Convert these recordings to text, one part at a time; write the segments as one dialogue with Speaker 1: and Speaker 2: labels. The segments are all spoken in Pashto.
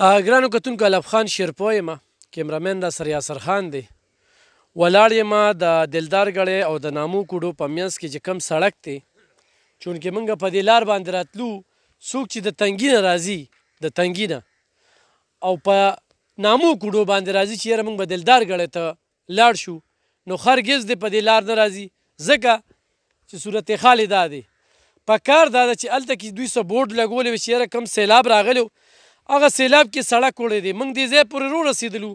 Speaker 1: ګرانو کتونکو الف خان شیرپو یم کیمرامین دا سر یاسر خان دی ولاړ یم د دلدار غړې او د نامو کوډو پمیاس کې چې کم سړک دی چونکه موږ په دې لار باندې راتلو څوک چې د تنګی ناراضي د تنګی نه او په نامو کوډو باندې راځي چې موږ په دلدار غړې ته لاړ شو نو خرګز دې په دې لار نه راځي ځکه چې صورت خالي دا دی په کار دا چې الته کې 200 بورډ لګولې و چې کم سیلاب راغلو هغه سیلاب کې سړک وړی دی موږ دې ځای پورې رورسېدلو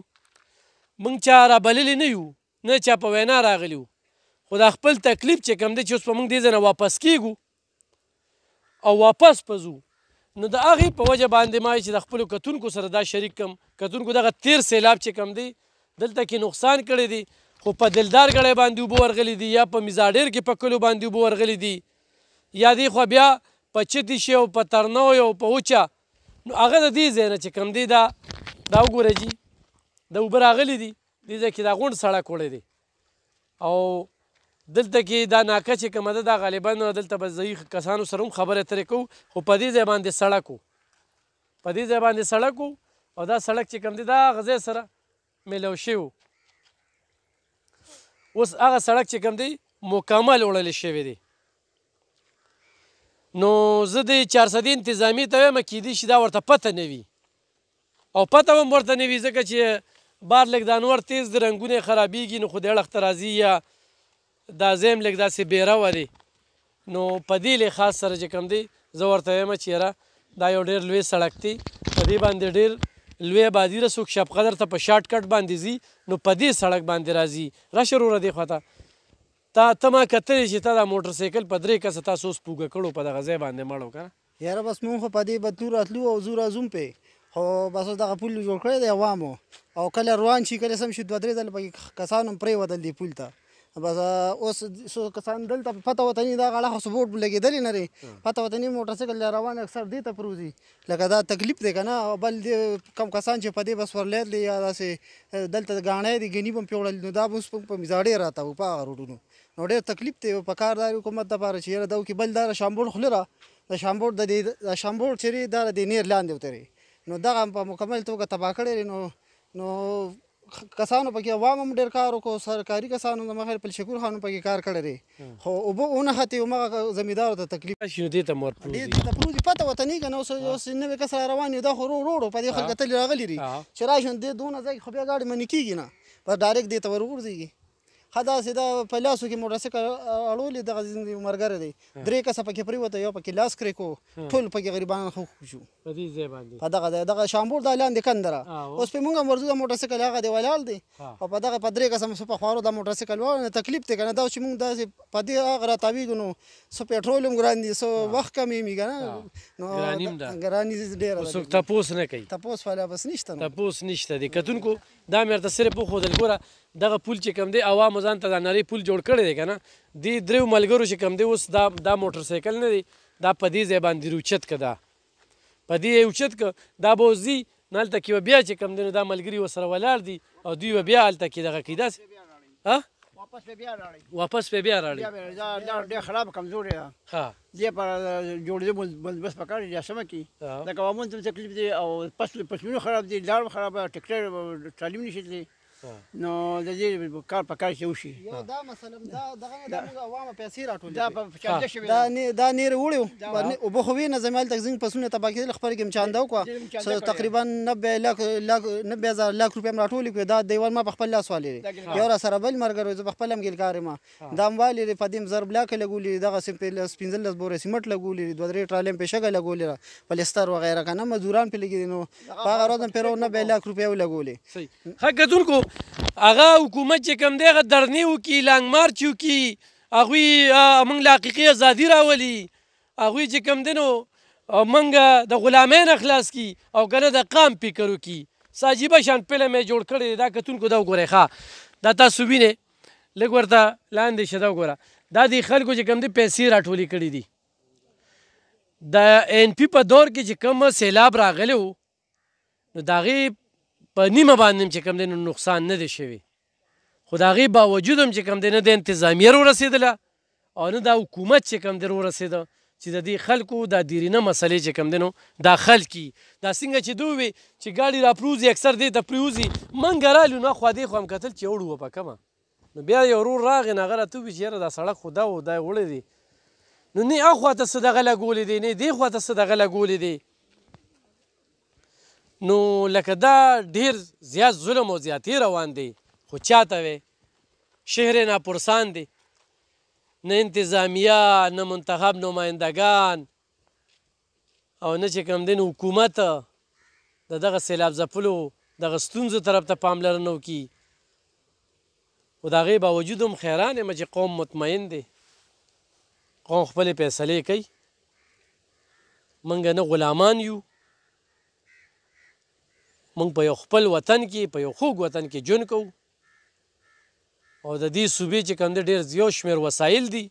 Speaker 1: موږ چا رابللی نه یو نه چا په وینا راغلی وو خو دا خپل تکلیف چې کوم دی چې اوس به موږ دې ځای نه واپس کیږو او واپس به ځو نو د هغې په وجه باندې ما چې د خپلو کتونکو سره دا شریک کم کتونکو دغه تیر سیلاب چې کم دی دلته کې نقصان کړی دی خو په دلدار غړی باندې اوبه ورغلی دي یا په مزاډیر کې په کلو باندې اوبه ورغلی دي یا دی خو بیا په چتې شي او په ترنو او په اوچه نو هغه د دې ځای نه چې کوم دی دا دا وګوره جي د اوبه راغلی دي دې ځای کې دا غونډ سړک وړی دی او دلته کې دا ناکه چې کومه ده دا غالبا دلته به ضعیف کسانو سره هم خبرې اترې کوو خو په دې ځای باندې سړک و په دې ځای باندې سړک و او دا سړک چې کوم دی دا غزه سره ملو شوی اوس هغه سړک چې کوم دی مکمل وړل شوی دی نو زه د چارسدي انتظامی ته وایم کیدی شي دا ورته پته نه وي او پته هم ورته نه وي ځکه چې بار لږ دانور تیز د رنګونه خرابېږي نو خو د اړخ ته راځي یا دا زیم لږ داسې بیره وري نو په دې لحاظ سره چې کوم دی زه ورته وایم چېره دا یو ډېر لوی سړک دی په دې باندې ډېر لوی بادي رسوک شپ قدر ته په شارټ کټ باندې ځي نو په دې سړک باندې راځي راشه وروره دې خواته تا ته ما کتلی چې تا دا موټر سایکل په درې کسه تاسو اوس پوګه کړو په دغه ځای باندې مړو کنه
Speaker 2: یاره بس مونږ خو په دې بدلو راتلو او زور ازوم پې خو بس دغه پول جوړ کړی دی عوامو او کله روان شي کله سم شي دوه درې ځله پکې کسان هم پرېوتل دي پول ته بس اوس څو کسان دلته پته وطني دا غاړه سپورټ لګېدلې نه لري پته وطني موټر سایکل روان اکثر دې ته پروزي لکه دا تکلیف دی کنه بل دې کم کسان چې په دې بس ورلېدلې یا داسې دلته غاڼې دي غنی بم پیوړل نو دا اوس په مزاړې راته و په روټونو نو ډېر تکلیف دی په کاردار حکومت د پاره چې دا کې بل دا شامبور خلره د شامبور د دې د شامبور چری دا د نیر لاندې وتري نو دا په مکمل توګه تبا کړی نو نو کسانو پکې عوام هم ډېر کار وکړو سرکاري کسانو د مخې پل شکور خان پکې کار کړی دی خو اوبه ونه هتې همغه زمیندارو ته تکلیف شي نو دې ته مور پروزي ته پروزي پته وطني کنه اوس اوس نوې کس را روان دی دا خو رو روړو په دې خلک تل راغلی دي چې راشن دې دونه ځای خو بیا ګاډي منې کېږي نه په ډایرکټ دې ته ور ورځيږي خدا سیدا په لاسو کې موټرسایکل اړولې دغه زموږ مرګره دی درې کسه پکې پریوته یو پکې لاس کړی کو ټول پکې غریبان خو
Speaker 1: شو په دې ځای باندې
Speaker 2: په دغه دغه شامبور د لاندې کندره اوس په موږ مرزو د موټرسایکل هغه دی ولال دی او په دغه په درې کسه په خوارو د موټرسایکل وانه تکلیف ته کنه دا چې موږ داسې په دې هغه را تاویږو نو سو پېټرولم ګران دي سو وخت کمې می کنه نو
Speaker 1: ګرانیم دا ګرانی ډیر اوس تاسو نه کوي تاسو فلا بس نشته تاسو نشته دي کتونکو دا مې ورته صرف وښودل ګوره دغه پول چې کوم دی عوامو ځان ته دا نری پول جوړ کړی دی که نه دې درېو ملګرو چې کوم دی اوس دا دا موټر سایکل نه دی دا په دې ځای باندې روچت که دا په دې یې اوچت که دا به اوس ځي نو هلته کې به بیا چې کوم دی نو دا ملګري ورسره ولاړ دي او دوی به بیا هلته کې دغه کې داسې
Speaker 2: واپس به بیا راړي
Speaker 1: واپس به بیا راړي دا ډېر
Speaker 2: خراب کمزوري ده
Speaker 1: ها دې پر جوړې بندبس پکړې یا سم کی دا کومون تم تکلیف
Speaker 2: دي او پس پسونو خراب دي لار خراب ټکټر تعلیم نشي نو د دې کار په کار کې وشي یو دا مثلا دا دغه د عوامه پیسې راټولې دا په چاته شوی دا نه دا نیر وړو او بخوي نه زمایل تک زنګ پسونه تباکې لخبر کې مچاندو کو سو تقریبا 90 لک لک 90000 لک روپیا راټولې کو دا دیوال ما په خپل لاس والې یو را سره بل مرګ روز په خپل مګل کار ما دا موالې په دیم ضرب لک لګولې دغه سم په سپینزل لس بورې سیمټ لګولې دوه درې ټرالم په شګه لګولې پلستر وغیره کنه مزدوران په
Speaker 1: لګې نو هغه
Speaker 2: روزن پیرو نه 9 لک روپیا
Speaker 1: ولګولې ښه ګذونکو هغه حکومت چې کوم دیغه درنې وکړي لانګ مارچ وکړي هغوی موږ له حقیقي ازادي راولي هغوی چې کوم دی نو موږ د غلامۍ نه خلاص کړي او که د قام فکر وکړي څه عجیبه شان فلم یې جوړ کړی دی دا کتونکو دا وګورئ ښه دا تاسو وینئ لږ ورته لاندې شته وګوره دا د خلکو چې کوم دی پیسې راټولې کړي دي د ان پی په دور کې چې کوم سیلاب راغلی وو نو د هغې په نیمه باندې چې کم دی نو نقصان نه دی شوی خو د هغې باوجود هم چې کم دی نه د انتظامیه رورسېدله او نه دا حکومت چې کم دی رورسېده چې د دې خلکو د دیرینه مسلې چې کم دینو دا خلکی دا څنګه چې دوی چې ګاډي را پروزي اکثر دې د پروزي منګ رالو نه خو دې خو هم کتل چې وړو په کمه نو بیا یو ورور راغی نه غره ته وی چې دا سړک خدا و دا وړې دي نو نه اخوا ته صدقه لګولې دي نه دی خو ته صدقه لګولې دي نو لکه دا ډیر زیات ظلم او زیاتی روان دی خو چاته وي شهر ناپرسان دی نه انتظامیه نه منتخب نمایندگان او نه چې کوم دین حکومت د دغه سیلاب ځپلو دغه ستونزو طرف ته پاملرنه وکړي خو د هغې باوجود هم حیران یم چې قوم مطمئن دی قوم خپلې فیصلې کوي موږ نه غلامان یو مونږ په یو خپل وطن کې په یو خوږ وطن کې جون کوو او د دې صوبې چې کوم ډېر زیو شمیر وسایل دي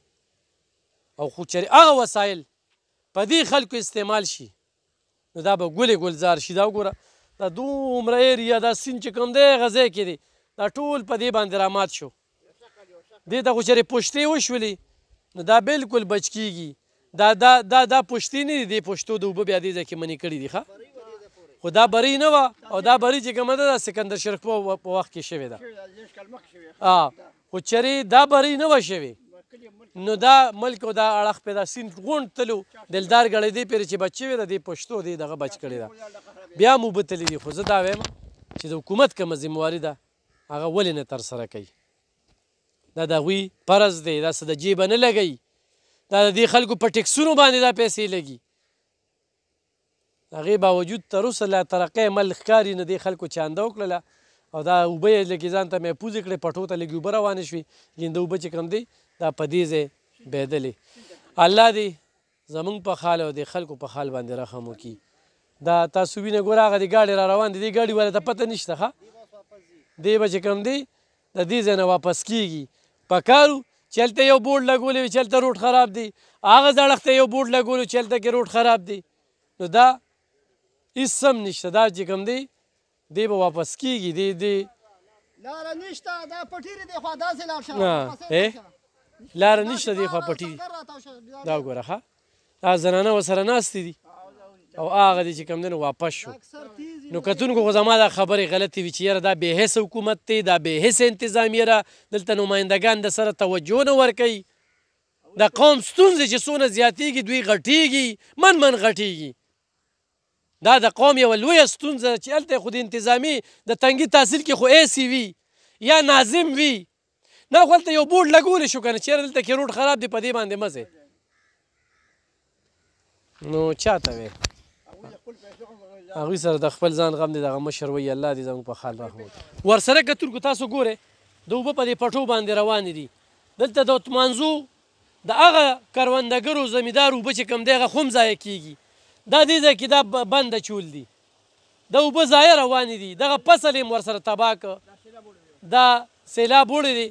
Speaker 1: او خو چېرې هغه وسایل په دې خلکو استعمال شي نو دا به ګلې ګلزار شي دا وګوره دا دومره ایریا دا سیند چې کوم دی هغه ځای کې دی دا ټول په دې باندې رامات شو دې ته خو چېرې پشتې وشولې نو دا بالکل بچ کیږي دا دا دا دا پشتې نه دي دې پشتو د اوبه بیا دې ځای کې منې کړي دي ښه خو دا بری نه وه او دا بری چې کومه ده د سکندر شریفپور په وخت کې شوې ده خو چرې دا بری نه وه شوې نو دا ملک او دا اړخ پیدا سیند غونډ تلو دلدار ګړېدې پرې چې بچ شوې ده دې پښتو دې دغه بچ کړې ده بیا مو بتلې دي خو زه دا وایم چې د حکومت کومه ذمواري ده هغه ولې نه ترسره کوي دا د هغوی پرز دی دا څه د جیبه نه لګوي دا د دې خلکو په ټکسونو باندې دا پیسې لګي هغې باوجود تر اوسه لا ترقی مل ښکاري نه دې خلکو چانده وکړله او دا اوبه یې لږې ځان ته محفوظ یې کړې پټو ته لږې اوبه روانې شوې ګینده اوبه چې کوم دی دا په دې ځای بهیدلې الله دې زمونږ په خال او د خلکو په خال باندې رحم وکړي دا تاسو وینه ګوره هغه د ګاډۍ را روان دی دې ګاډۍ والا ته پته نشته ښه دې به چې کوم دی د دې ځای نه واپس کیږي پکارو چلته یو بورډ لګولې چلته روټ خراب دی هغه ځړخته یو بورډ لګولو چلته کې روټ خراب دی نو دا هیڅ سم نشته دا چې کوم دی دی به واپس کیږي دی دی
Speaker 2: لار نشته دا پټیری دی خو داسې لار
Speaker 1: شه لار نشته دی خو پټیری دا وګوره ښه دا زنانه وسره ناستې دي او هغه دی چې کوم دی نو واپس شو نو کتونکو خو زما دا خبرې غلطې وي چې یاره دا بې حسه حکومت دی دا بې حسه انتظام یاره دلته نمایندګان د سره توجه نه ورکوي د قوم ستونزې چې څونه زیاتیږي دوی غټیږي من من غټیږي دا د قوم یو لوی ستونزه چې الته خو د انتظامی د تنګي تحصیل کې خو ایسی وی یا ناظم وی نه خو یو بورډ لګول شو کنه چیرې دلته کې روډ خراب دی په دې باندې مزه نو چاته وی هغه سره د خپل ځان غم دي دغه مشر وی الله دې زموږ په خال رحمت ور سره کتل کو تاسو ګوره دوبه په دې پټو باندې روان دي دلته د منزو د هغه کروندګرو زمیدارو بچ کم دیغه خوم ځای کیږي دا دې ځای کې دا بند چول دي د اوبه ځای روان دي دغه فصل هم ورسره تباہ کړ دا سیلاب وړی دی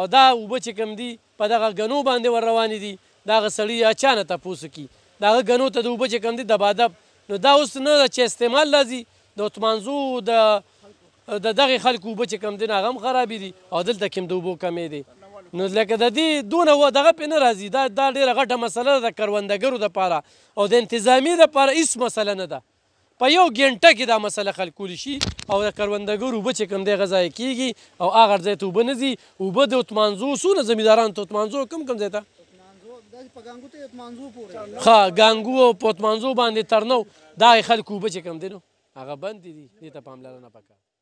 Speaker 1: او دا اوبه چې کم دي په دغه غنو باندې ور روان دي دا سړی اچانه تاسو کی دا غنو ته د اوبه چې کم دي د بادب نو دا اوس نه چې استعمال لږی د عثمانزو د د دغه خلکو اوبه چې کم دي هغه خرابې دي او دلته کم د اوبو کمې دي نو لکه د دې دونه و دغه پې نه راځي دا دا ډېره غټه مسله ده د کروندګرو دپاره او د انتظامي دپاره هېڅ مسله نه ده په یو ګنټه کې دا مسله خلکولی شي او د کروندګرو اوبه چې کوم دی هغه ضایع کېږي او هغه ځای ته اوبه نه ځي اوبه د اتمانځو څونه زمیندارانو ته اتمانځو کوم کوم ځای ته ښه ګانګو او په اتمانځو باندې ترنو دا خلکو اوبه چې کوم دی نو هغه بندې دي دې ته پاملرنه پکار